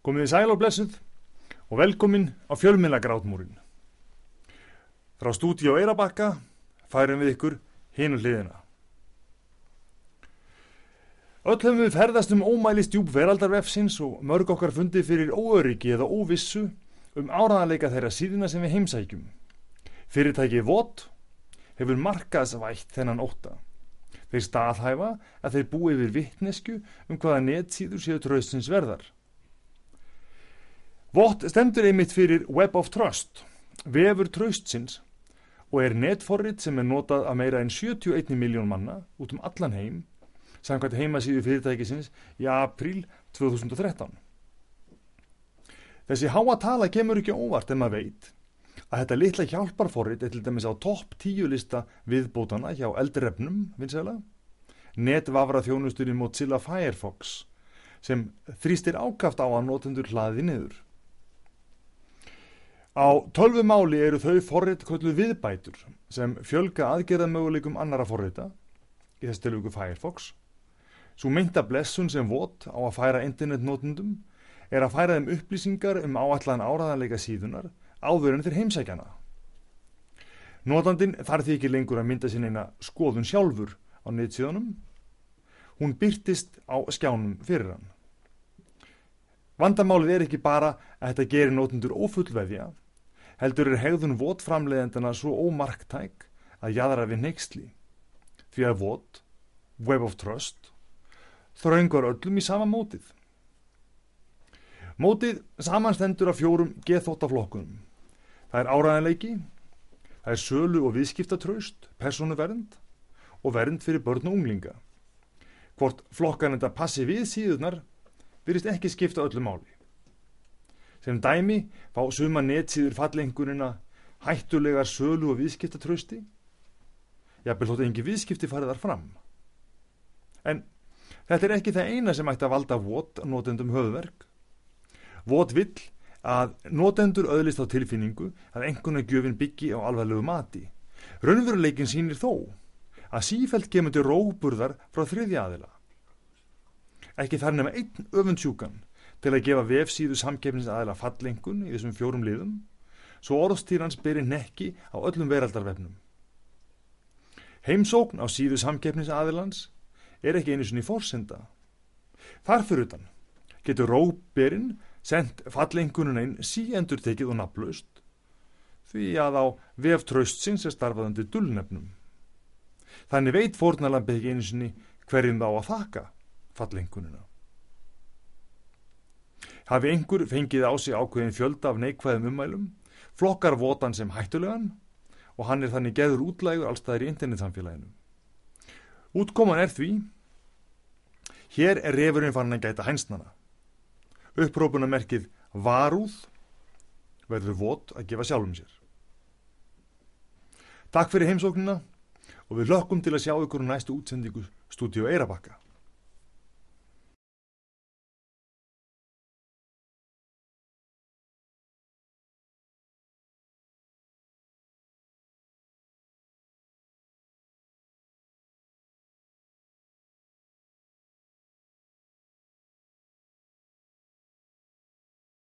Komið í sæl og blessuð og velkomin á fjölmjöla grátmúrin. Frá stúdíu á Eirabakka færum við ykkur hinu hliðina. Öll hefum við ferðast um ómæli stjúp veraldarvefsins og mörg okkar fundi fyrir óöryggi eða óvissu um áraðanleika þeirra síðina sem við heimsækjum. Fyrirtækið VOT hefur markaðsvætt þennan óta. Þeir staðhæfa að þeir búi yfir vittnesku um hvaða nettsýður séu tröstins verðar. Vott stendur einmitt fyrir Web of Trust, vefur tröstsins og er netforrið sem er notað að meira en 71 miljón manna út um allan heim samkvæmt heimasýðu fyrirtækisins í april 2013. Þessi háa tala kemur ekki óvart en maður veit að þetta litla hjálparforrið er til dæmis á topp tíu lista viðbótana hjá eldrefnum, vinsæla, netvafra þjónusturinn Mozilla Firefox sem þrýstir ákaft á að notendur hlaði niður. Á tölvu máli eru þau forrið kvöldu viðbætur sem fjölga aðgerðamöguleikum annara forriðta, í þessu tilvíku Firefox. Svo mynda blessun sem vot á að færa internetnótundum er að færa þeim upplýsingar um áallan áraðanleika síðunar áður en þeir heimsækjana. Nótandin þarf því ekki lengur að mynda sín eina skoðun sjálfur á nýtsíðunum. Hún byrtist á skjánum fyrir hann. Vandamálið er ekki bara að þetta gerir nótundur ófullveðja, heldur er hegðun votframleðendana svo ómarktæk að jæðra við neyksli. Því að vot, web of trust, þröngur öllum í sama mótið. Mótið samanstendur af fjórum gethóttaflokkunum. Það er áræðanleiki, það er sölu og viðskiptatraust, personuvernd og vernd fyrir börn og unglinga. Hvort flokkan enda passi við síðunar virðist ekki skipta öllu máli. Sem dæmi fá suma nettsýður fallengurina hættulegar sölu og viðskiptatrösti. Jafnvel þótt engi viðskipti farið þar fram. En þetta er ekki það eina sem ætti að valda vot notendum höfverk. Vot vill að notendur öðlist á tilfinningu að enguna gjöfin byggi á alvarlegu mati. Raunveruleikin sínir þó að sífælt gemundir róburðar frá þriðja aðila ekki þar nema einn öfundsjúkan til að gefa vefsíðu samkeppnins aðeila fallengun í þessum fjórum liðum svo orðstýrans byrji nekki á öllum veraldarvefnum. Heimsókn á síðu samkeppnins aðeilans er ekki einu sinni fórsenda. Þarfur utan getur róberinn sendt fallengununa inn síendur tekið og naflust því að á veftröstsins er starfaðandi dullnefnum. Þannig veit fórnalambi ekki einu sinni hverjum þá að þakka fallengununa. Hafi einhver fengið á sig ákveðin fjölda af neikvæðum umælum, flokkar votan sem hættulegan og hann er þannig geður útlægur allstaðir í internetsamfélaginu. Útkoman er því, hér er refurinn fann að gæta hænsnana. Upprópunamerkið varúð verður vot að gefa sjálfum sér. Takk fyrir heimsóknina og við lökkum til að sjá ykkur næstu útsendingu Studio Eirabakka.